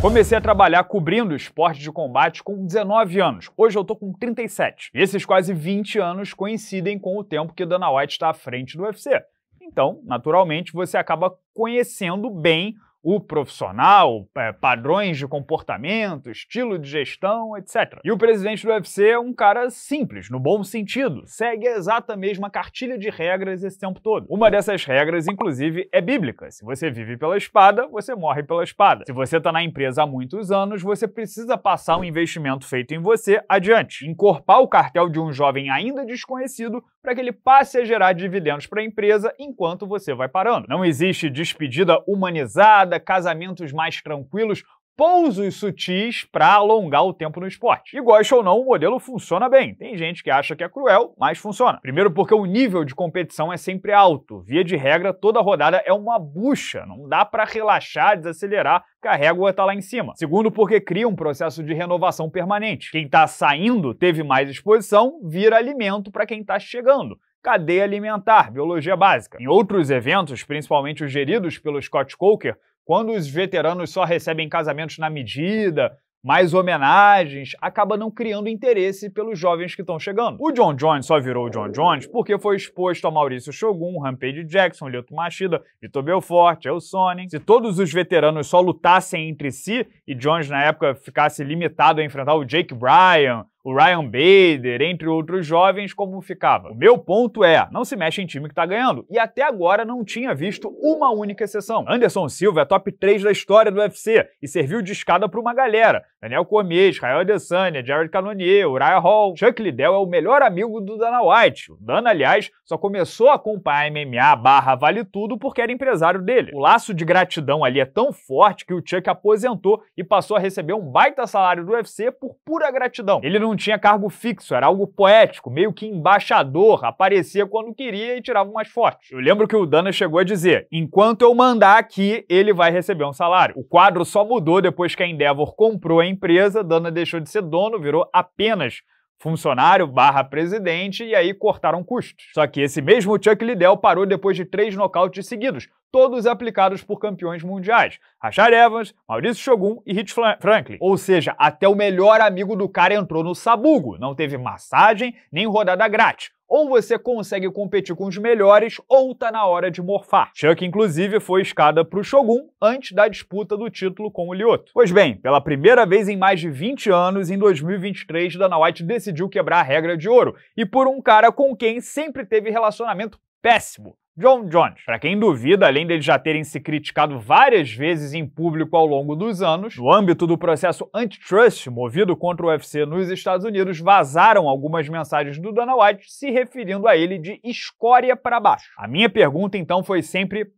Comecei a trabalhar cobrindo esporte de combate com 19 anos. Hoje eu tô com 37. E esses quase 20 anos coincidem com o tempo que Dana White está à frente do UFC. Então, naturalmente, você acaba conhecendo bem o profissional, é, padrões de comportamento, estilo de gestão, etc. E o presidente do UFC é um cara simples, no bom sentido, segue a exata mesma cartilha de regras esse tempo todo. Uma dessas regras, inclusive, é bíblica. Se você vive pela espada, você morre pela espada. Se você está na empresa há muitos anos, você precisa passar um investimento feito em você adiante, encorpar o cartel de um jovem ainda desconhecido para que ele passe a gerar dividendos para a empresa enquanto você vai parando. Não existe despedida humanizada moda, casamentos mais tranquilos, pousos sutis para alongar o tempo no esporte. E goste ou não, o modelo funciona bem. Tem gente que acha que é cruel, mas funciona. Primeiro porque o nível de competição é sempre alto. Via de regra, toda rodada é uma bucha, não dá para relaxar, desacelerar, Carrega o régua tá lá em cima. Segundo porque cria um processo de renovação permanente. Quem tá saindo teve mais exposição, vira alimento para quem tá chegando cadeia alimentar, biologia básica. Em outros eventos, principalmente os geridos pelo Scott Coker, quando os veteranos só recebem casamentos na medida, mais homenagens, acaba não criando interesse pelos jovens que estão chegando. O John Jones só virou o John Jones porque foi exposto a Maurício Shogun, Rampage Jackson, Lyoto Machida, Vitor Belfort, El Sonnen. Se todos os veteranos só lutassem entre si e Jones na época ficasse limitado a enfrentar o Jake Bryan, o Ryan Bader, entre outros jovens, como ficava. O meu ponto é, não se mexe em time que tá ganhando. E até agora não tinha visto uma única exceção. Anderson Silva é top 3 da história do UFC e serviu de escada para uma galera. Daniel Cormier, Israel Adesanya, Jared Cannonier, Uriah Hall. Chuck Liddell é o melhor amigo do Dana White. O Dana, aliás, só começou a acompanhar MMA barra Vale Tudo porque era empresário dele. O laço de gratidão ali é tão forte que o Chuck aposentou e passou a receber um baita salário do UFC por pura gratidão. Ele não não tinha cargo fixo, era algo poético, meio que embaixador, aparecia quando queria e tirava umas fotos. Eu lembro que o Dana chegou a dizer: enquanto eu mandar aqui, ele vai receber um salário. O quadro só mudou depois que a Endeavor comprou a empresa, Dana deixou de ser dono, virou apenas funcionário barra presidente, e aí cortaram custos. Só que esse mesmo Chuck Liddell parou depois de três nocautes seguidos, todos aplicados por campeões mundiais: Rachar Evans, Maurício Shogun e Rich Franklin. Ou seja, até o melhor amigo do cara entrou no sabugo, não teve massagem nem rodada grátis. Ou você consegue competir com os melhores, ou tá na hora de morfar. Chuck, inclusive, foi escada pro Shogun antes da disputa do título com o Lyoto. Pois bem, pela primeira vez em mais de 20 anos, em 2023, Dana White decidiu quebrar a regra de ouro, e por um cara com quem sempre teve relacionamento péssimo, John Jones. Para quem duvida, além deles já terem se criticado várias vezes em público ao longo dos anos, no âmbito do processo antitrust movido contra o UFC nos Estados Unidos, vazaram algumas mensagens do Dana White se referindo a ele de escória para baixo. A minha pergunta então foi sempre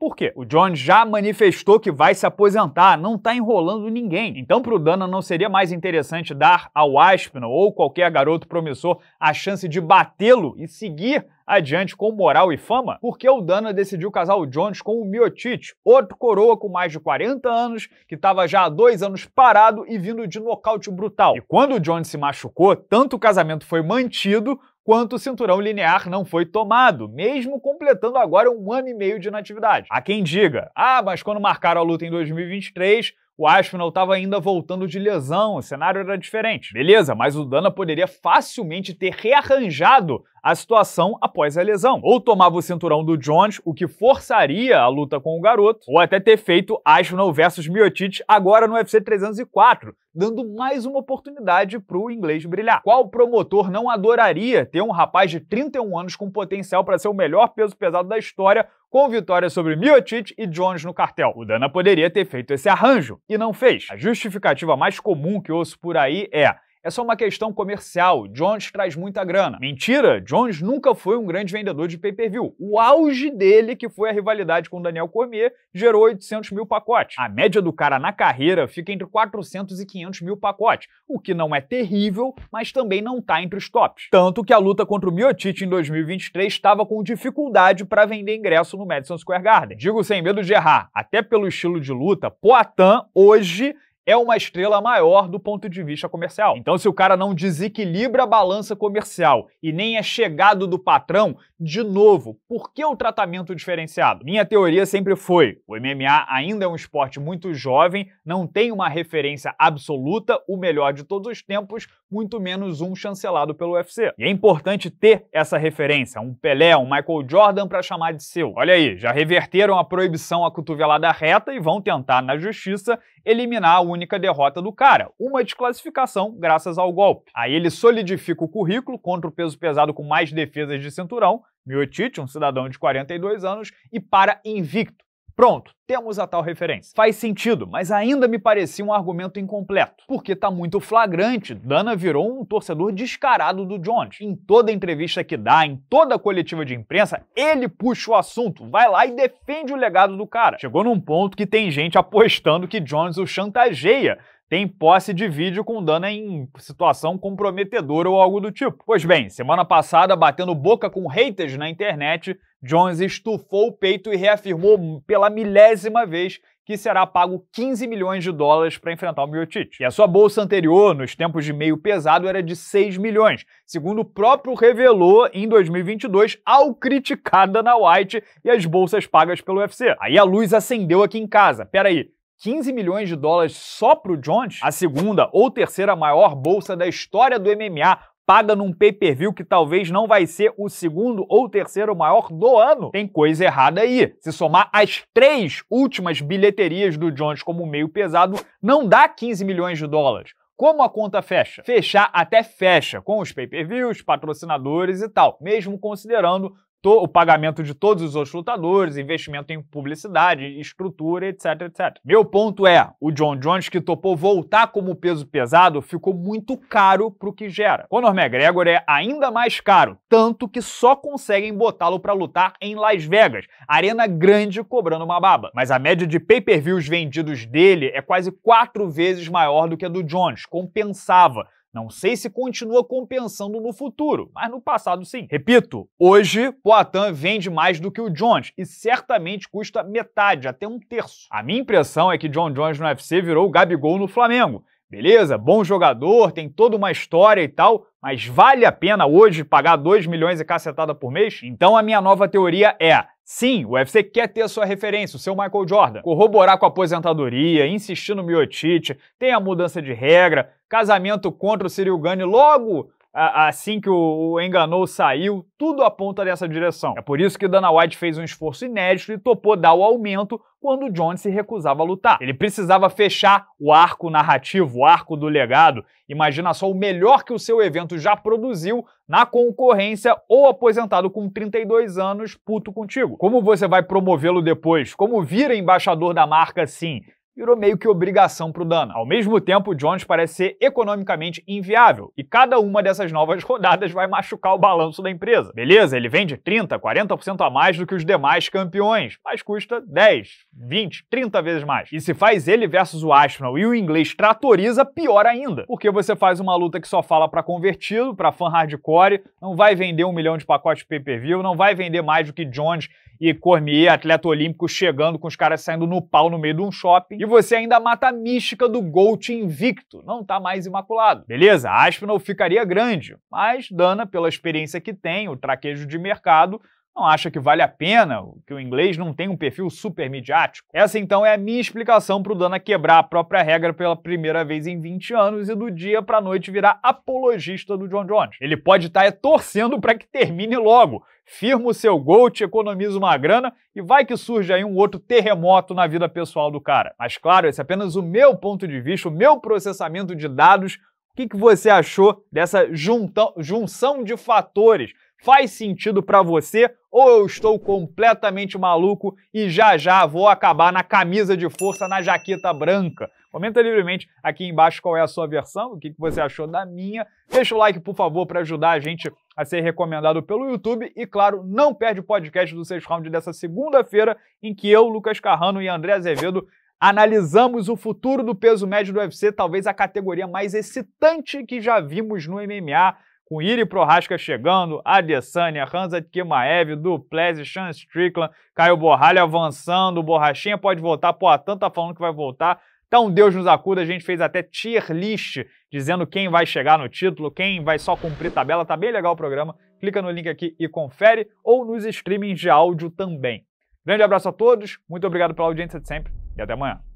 por quê? O John já manifestou que vai se aposentar, não está enrolando ninguém. Então, para o Dana, não seria mais interessante dar ao Aspinall ou qualquer garoto promissor a chance de batê-lo e seguir adiante com moral e fama? Porque o Dana decidiu casar o Jones com o Miotic, outro coroa com mais de 40 anos, que estava já há dois anos parado e vindo de nocaute brutal. E quando o Jones se machucou, tanto o casamento foi mantido quanto o cinturão linear não foi tomado, mesmo completando agora um ano e meio de inatividade. Há quem diga, ah, mas quando marcaram a luta em 2023, o Aspinall estava ainda voltando de lesão, o cenário era diferente. Beleza, mas o Dana poderia facilmente ter rearranjado a situação após a lesão. Ou tomava o cinturão do Jones, o que forçaria a luta com o garoto, ou até ter feito Aspinall versus Miocic agora no UFC 304, dando mais uma oportunidade para o inglês brilhar. Qual promotor não adoraria ter um rapaz de 31 anos com potencial para ser o melhor peso pesado da história com vitória sobre Miocic e Jones no cartel. O Dana poderia ter feito esse arranjo e não fez. A justificativa mais comum que ouço por aí é é só uma questão comercial. Jones traz muita grana. Mentira, Jones nunca foi um grande vendedor de pay-per-view. O auge dele, que foi a rivalidade com Daniel Cormier, gerou 800 mil pacotes. A média do cara na carreira fica entre 400 e 500 mil pacotes, o que não é terrível, mas também não tá entre os tops. Tanto que a luta contra o Miotite em 2023 estava com dificuldade para vender ingresso no Madison Square Garden. Digo sem medo de errar, até pelo estilo de luta, Poatan hoje é uma estrela maior do ponto de vista comercial. Então, se o cara não desequilibra a balança comercial e nem é chegado do patrão, de novo, por que o tratamento diferenciado? Minha teoria sempre foi: o MMA ainda é um esporte muito jovem, não tem uma referência absoluta, o melhor de todos os tempos, muito menos um chancelado pelo UFC. E é importante ter essa referência, um Pelé, um Michael Jordan para chamar de seu. Olha aí, já reverteram a proibição à cotovelada reta e vão tentar na justiça eliminar a única derrota do cara, uma desclassificação graças ao golpe. Aí ele solidifica o currículo contra o peso pesado com mais defesas de cinturão, Miotite, um cidadão de 42 anos, e para invicto. Pronto, temos a tal referência. Faz sentido, mas ainda me parecia um argumento incompleto, porque tá muito flagrante, Dana virou um torcedor descarado do Jones. Em toda entrevista que dá, em toda coletiva de imprensa, ele puxa o assunto, vai lá e defende o legado do cara. Chegou num ponto que tem gente apostando que Jones o chantageia tem posse de vídeo com dano em situação comprometedora ou algo do tipo. Pois bem, semana passada, batendo boca com haters na internet, Jones estufou o peito e reafirmou pela milésima vez que será pago 15 milhões de dólares para enfrentar o Miocic. E a sua bolsa anterior, nos tempos de meio pesado, era de 6 milhões, segundo o próprio revelou em 2022, ao criticar Dana White e as bolsas pagas pelo UFC. Aí a luz acendeu aqui em casa. Peraí, 15 milhões de dólares só para o Jones, a segunda ou terceira maior bolsa da história do MMA, paga num pay-per-view que talvez não vai ser o segundo ou terceiro maior do ano. Tem coisa errada aí. Se somar as três últimas bilheterias do Jones como meio pesado, não dá 15 milhões de dólares. Como a conta fecha? Fechar até fecha, com os pay-per-views, patrocinadores e tal, mesmo considerando o pagamento de todos os outros lutadores, investimento em publicidade, estrutura, etc, etc. Meu ponto é, o John Jones que topou voltar como peso pesado ficou muito caro pro que gera. Conor McGregor é ainda mais caro, tanto que só conseguem botá-lo para lutar em Las Vegas, arena grande cobrando uma baba. Mas a média de pay-per-views vendidos dele é quase quatro vezes maior do que a do Jones, compensava não sei se continua compensando no futuro, mas no passado sim. Repito, hoje Poitin vende mais do que o Jones e certamente custa metade, até um terço. A minha impressão é que John Jones no UFC virou o Gabigol no Flamengo Beleza? Bom jogador, tem toda uma história e tal, mas vale a pena hoje pagar 2 milhões e cacetada por mês? Então a minha nova teoria é: Sim, o UFC quer ter a sua referência, o seu Michael Jordan. Corroborar com a aposentadoria, insistir no miotite, tem a mudança de regra, casamento contra o Ciril Gani logo assim que o Enganou saiu, tudo aponta nessa direção. É por isso que Dana White fez um esforço inédito e topou dar o aumento quando Jones se recusava a lutar. Ele precisava fechar o arco narrativo, o arco do legado. Imagina só o melhor que o seu evento já produziu na concorrência ou aposentado com 32 anos, puto contigo. Como você vai promovê-lo depois? Como vira embaixador da marca, sim? virou meio que obrigação para o Dana. Ao mesmo tempo, o Jones parece ser economicamente inviável e cada uma dessas novas rodadas vai machucar o balanço da empresa. Beleza, ele vende 30, 40% a mais do que os demais campeões, mas custa 10, 20, 30 vezes mais. E se faz ele versus o Aspinall e o inglês tratoriza, pior ainda, porque você faz uma luta que só fala para convertido, para fã hardcore, não vai vender um milhão de pacotes pay-per-view, não vai vender mais do que Jones e Cormier, atleta olímpico, chegando com os caras saindo no pau no meio de um shopping. E você ainda mata a mística do Gold invicto, não tá mais imaculado. Beleza, a Aspinall ficaria grande, mas Dana, pela experiência que tem, o traquejo de mercado, não acha que vale a pena, que o inglês não tem um perfil super midiático? Essa então é a minha explicação para o Dana quebrar a própria regra pela primeira vez em 20 anos e do dia para noite virar apologista do John Jones. Ele pode estar tá, é, torcendo para que termine logo. Firma o seu gol, te economiza uma grana e vai que surge aí um outro terremoto na vida pessoal do cara. Mas claro, esse é apenas o meu ponto de vista, o meu processamento de dados. O que, que você achou dessa junção de fatores? faz sentido para você ou eu estou completamente maluco e já já vou acabar na camisa de força, na jaqueta branca? Comenta livremente aqui embaixo qual é a sua versão, o que você achou da minha. Deixa o like, por favor, para ajudar a gente a ser recomendado pelo YouTube. E, claro, não perde o podcast do Seis Round dessa segunda-feira, em que eu, Lucas Carrano e André Azevedo analisamos o futuro do peso médio do UFC, talvez a categoria mais excitante que já vimos no MMA com Iri Prohaska chegando, Adesanya, Hansa Kimaev, Duplessis, Sean Strickland, Caio Borralho avançando, Borrachinha pode voltar, Poitin tá falando que vai voltar, então Deus nos acuda, a gente fez até tier list, dizendo quem vai chegar no título, quem vai só cumprir tabela, tá bem legal o programa, clica no link aqui e confere, ou nos streamings de áudio também. Grande abraço a todos, muito obrigado pela audiência de sempre e até amanhã.